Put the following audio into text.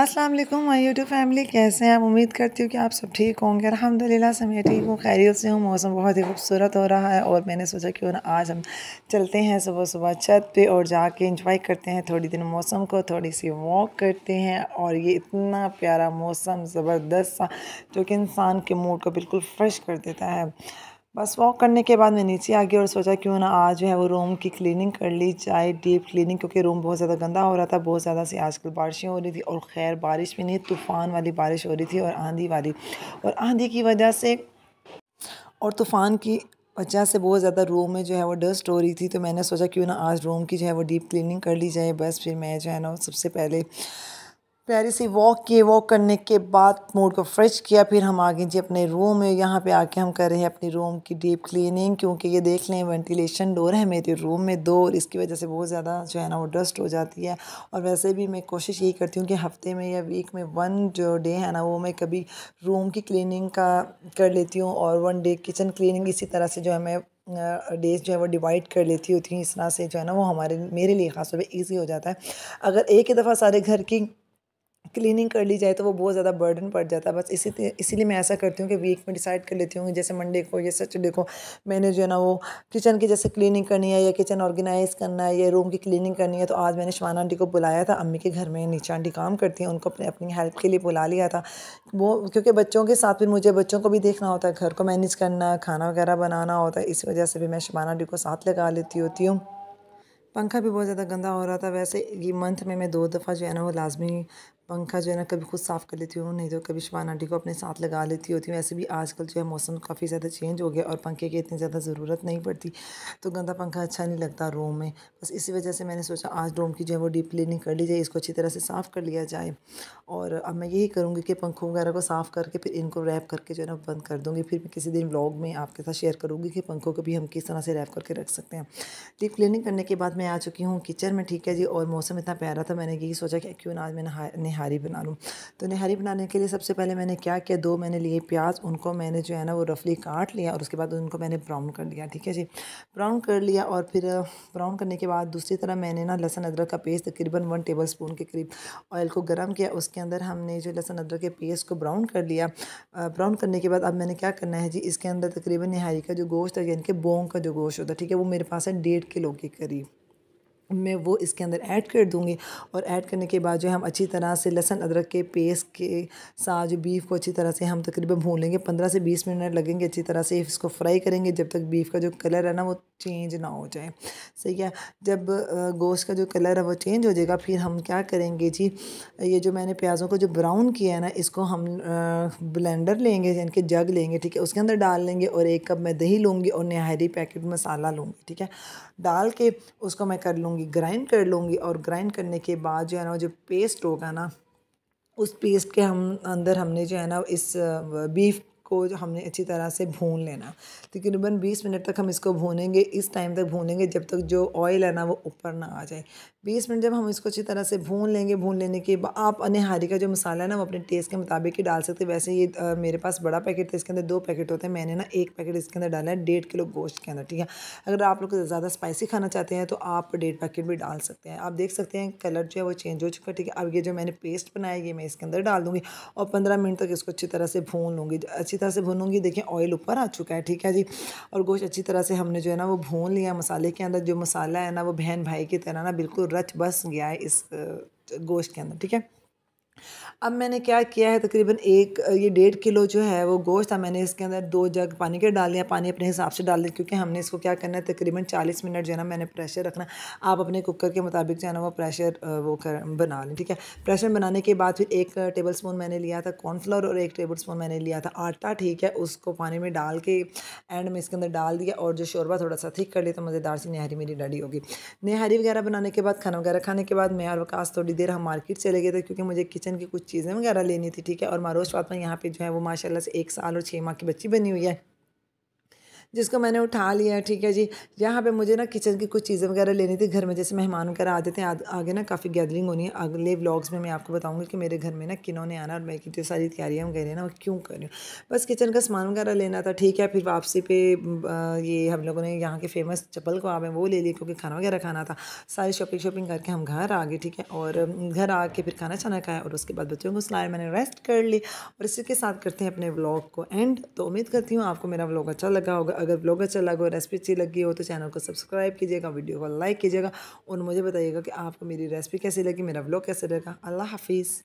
अस्सलाम वालेकुम my YouTube family कैसे हैं आप उम्मीद करती हूँ कि आप सब ठीक होंगे अलहमदिल्ला से मैं ठीक हूँ खैरियत से हूँ मौसम बहुत ही खूबसूरत हो रहा है और मैंने सोचा क्यों ना आज हम चलते हैं सुबह सुबह छत पे और जाके इंजॉय करते हैं थोड़ी दिन मौसम को थोड़ी सी वॉक करते हैं और ये इतना प्यारा मौसम ज़बरदस्त सा जो कि इंसान के मूड को बिल्कुल फ्रेश कर देता है बस वॉक करने के बाद मैं नीचे आ गई और सोचा क्यों ना आज जो है वो रूम की क्लीनिंग कर ली जाए डीप क्लीनिंग क्योंकि रूम बहुत ज़्यादा गंदा हो रहा था बहुत ज़्यादा से आजकल बारिशें हो रही थी और खैर बारिश भी नहीं तूफ़ान वाली बारिश हो रही थी और आंधी वाली और आंधी की वजह से और तूफ़ान की वजह से बहुत ज़्यादा रूम में जो है वो डस्ट हो रही थी तो मैंने सोचा क्यों ना आज रूम की जो है वो डीप क्लिनिंग कर ली जाए बस फिर मैं जो है ना सबसे पहले प्यारी सी वॉक किए वॉक करने के बाद मूड को फ्रेश किया फिर हम आ गए जी अपने रूम में यहाँ पे आके हम कर रहे हैं अपने रूम की डीप क्लीनिंग क्योंकि ये देख लें वेंटिलेशन डोर है मेरे रूम में दो और इसकी वजह से बहुत ज़्यादा जो है ना वो डस्ट हो जाती है और वैसे भी मैं कोशिश यही करती हूँ कि हफ्ते में या वीक में वन जो डे है ना वो मैं कभी रूम की क्लिनिंग का कर लेती हूँ और वन डे किचन क्लिनिंग इसी तरह से जो है मैं डेज जो है वो डिवाइड कर लेती होती हूँ इस तरह से जो है ना वो हमारे मेरे लिए ख़ास तौर पर ईजी हो जाता है अगर एक ही दफ़ा सारे घर की क्लीनिंग कर ली जाए तो वो बहुत ज़्यादा बर्डन पड़ जाता है बस इसी इसीलिए मैं ऐसा करती हूँ कि वीक में डिसाइड कर लेती हूँ जैसे मंडे को या सैटरडे को मैंने जो है ना वो किचन की जैसे क्लीनिंग करनी है या किचन ऑर्गेनाइज़ करना है या रूम की क्लीनिंग करनी है तो आज मैंने शवाना आंटी को बुलाया था अम्मी के घर में नीचे आंटी काम करती हैं उनको अपने अपनी हेल्प के लिए बुला लिया था वो क्योंकि बच्चों के साथ फिर मुझे बच्चों को भी देखना होता है घर को मैनेज करना खाना वगैरह बनाना होता है इस वजह से भी मैं शमान आंटी को साथ लगा लेती होती हूँ पंखा भी बहुत ज़्यादा गंदा हो रहा था वैसे ये मंथ में मैं दो दफ़ा जो है ना वो लाजमी पंखा जो है ना कभी खुद साफ़ कर लेती हूँ नहीं तो कभी शबान आंटी को अपने साथ लगा लेती होती हूँ वैसे भी आजकल जो है मौसम काफ़ी ज़्यादा चेंज हो गया और पंखे की इतनी ज़्यादा ज़रूरत नहीं पड़ती तो गंदा पंखा अच्छा नहीं लगता रूम में बस इसी वजह से मैंने सोचा आज रूम की जो है वो डीप क्लीनिंग कर ली जाए इसको अच्छी तरह से साफ़ कर लिया जाए और अब मैं यही करूँगी कि पंखों वगैरह को साफ़ करके फिर इनको रैप करके जो है ना बंद कर दूँगी फिर मैं किसी दिन ब्लॉग में आपके साथ शेयर करूँगी कि पंखों को भी हम किस तरह से रैप करके रख सकते हैं डीप क्लीनिंग करने के बाद मैं आ चुकी हूँ किचन में ठीक है जी और मौसम इतना प्यारा था मैंने यही सोचा कि क्यों ना आज मैंने नहा नहारी बना लूँ तो नहारी बनाने के लिए सबसे पहले मैंने क्या किया दो मैंने लिए प्याज उनको मैंने जो है ना वो रफली काट लिया और उसके बाद उनको मैंने ब्राउन कर लिया ठीक है जी ब्राउन कर लिया और फिर ब्राउन करने के बाद दूसरी तरह मैंने ना लहसन अदरक का पेस्ट तकरीबन वन टेबल स्पून के करीब ऑयल को गर्म किया उसके अंदर हमने जो लहसन अदरक के पेस्ट को ब्राउन कर लिया ब्राउन करने के बाद अब मैंने क्या करना है जी इसके अंदर तकरीबन नहारी का जो गोश्त है यानी कि बोंग का जो गोश्त होता है ठीक है वो मेरे पास है डेढ़ किलो के करीब मैं वो इसके अंदर ऐड कर दूँगी और ऐड करने के बाद जो है हम अच्छी तरह से लहसन अदरक के पेस्ट के साथ जो बीफ को अच्छी तरह से हम तकरीबन भून लेंगे पंद्रह से बीस मिनट लगेंगे अच्छी तरह से इसको फ्राई करेंगे जब तक बीफ का जो कलर है ना वो चेंज ना हो जाए सही है जब गोश्त का जो कलर है वो चेंज हो जाएगा फिर हम क्या करेंगे जी ये जो मैंने प्याज़ों को जो ब्राउन किया है ना इसको हम ब्लेंडर लेंगे यानी कि जग लेंगे ठीक है उसके अंदर डाल लेंगे और एक कप मैं दही लूँगी और नहारी पैकेट मसाला लूँगी ठीक है डाल के उसको मैं कर लूँगी लूँगी ग्राइंड कर लूँगी और ग्राइंड करने के बाद जो है ना जो पेस्ट होगा ना उस पेस्ट के हम अंदर हमने जो है ना इस बीफ को हमने अच्छी तरह से भून लेना तकरीबन बीस मिनट तक हम इसको भूनेंगे इस टाइम तक भूनेंगे जब तक जो ऑयल है ना वो ऊपर ना आ जाए बीस मिनट जब हम इसको अच्छी तरह से भून लेंगे भून लेने के बाद आप अनहारी का जो मसाला है ना वो अपने टेस्ट के मुताबिक ही डाल सकते वैसे ये आ, मेरे पास बड़ा पैकेट था इसके अंदर दो पैकेट होते हैं मैंने ना एक पैकेट इसके अंदर डाला है डेढ़ किलो गोश्त के अंदर ठीक है अगर आप लोग ज़्यादा स्पाइसी खाना चाहते हैं तो आप डेढ़ पैकेट भी डाल सकते हैं आप देख सकते हैं कलर जो है वो चेंज हो चुका है ठीक है अब ये जो मैंने पेस्ट बनाया ये मैं इसके अंदर डाल दूँगी और पंद्रह मिनट तक इसको अच्छी तरह से भून लूँगी अच्छी तरह से भूनूंगी देखिए ऑयल ऊपर आ चुका है ठीक है जी और गोश्त अच्छी तरह से हमने जो है ना वो भून लिया मसाले के अंदर जो मसाला है ना वो बहन भाई की तरह ना बिल्कुल रच बस गया है इस गोश्त के अंदर ठीक है अब मैंने क्या किया है तकरीबन एक ये डेढ़ किलो जो है वो गोश्त था मैंने इसके अंदर दो जग पानी के डाल दिया पानी अपने हिसाब से डाल दिया क्योंकि हमने इसको क्या करना है तकरीबन चालीस मिनट जो है ना मैंने प्रेशर रखना आप अपने कुकर के मुताबिक जो है ना वो प्रेशर वो कर बना लें ठीक है प्रेशर बनाने के बाद फिर एक टेबल स्पून मैंने लिया था कॉर्नफ्लोर और एक टेबल स्पून मैंने लिया था आटा ठीक है उसको पानी में डाल के एंड में इसके अंदर डाल दिया और जो शोरबा थोड़ा सा थिक कर लिया तो मज़ेदार सी नहारी मेरी डैडी होगी नहारी वगैरह बनाने के बाद खाना वगैरह खाने के बाद मैं और वकास थोड़ी देर हम मार्केट चले गए थे क्योंकि मुझे किचन की कुछ चीज़ें वगैरह लेनी थी ठीक है और मारोश फातमा यहाँ पे जो है वो माशाल्लाह से एक साल और छः माह की बच्ची बनी हुई है जिसको मैंने उठा लिया ठीक है जी यहाँ पे मुझे ना किचन की कुछ चीज़ें वगैरह लेनी थी घर में जैसे मेहमान वगैरह आते थे आगे ना काफ़ी गैदरिंग होनी है अगले व्लॉग्स में मैं आपको बताऊँगी कि मेरे घर में ना किन्होंने आना और मैं कितनी सारी तैयारियाँ वगैरह ना क्यों कर रही हूँ बस किचन का सामान वगैरह लेना था ठीक है फिर वापसी पे ये हम लोगों ने यहाँ के फेमस चप्पल को आप वो ले लिए क्योंकि खाना वगैरह खाना था सारी शॉपिंग शॉपिंग करके हम घर आ गए ठीक है और घर आके फिर खाना छाना खाया और उसके बाद बच्चों को सुनाया मैंने रेस्ट कर ली और इसी के साथ करते हैं अपने व्लॉग को एंड तो उम्मीद करती हूँ आपको मेरा व्लॉग अच्छा लगा होगा अगर ब्लॉग अच्छा लगा हो रेसिपी अच्छी लगी हो तो चैनल को सब्सक्राइब कीजिएगा वीडियो को लाइक कीजिएगा और मुझे बताइएगा कि आपको मेरी रेसिपी कैसी लगी मेरा ब्लॉग कैसे लगा अल्लाह हाफिज़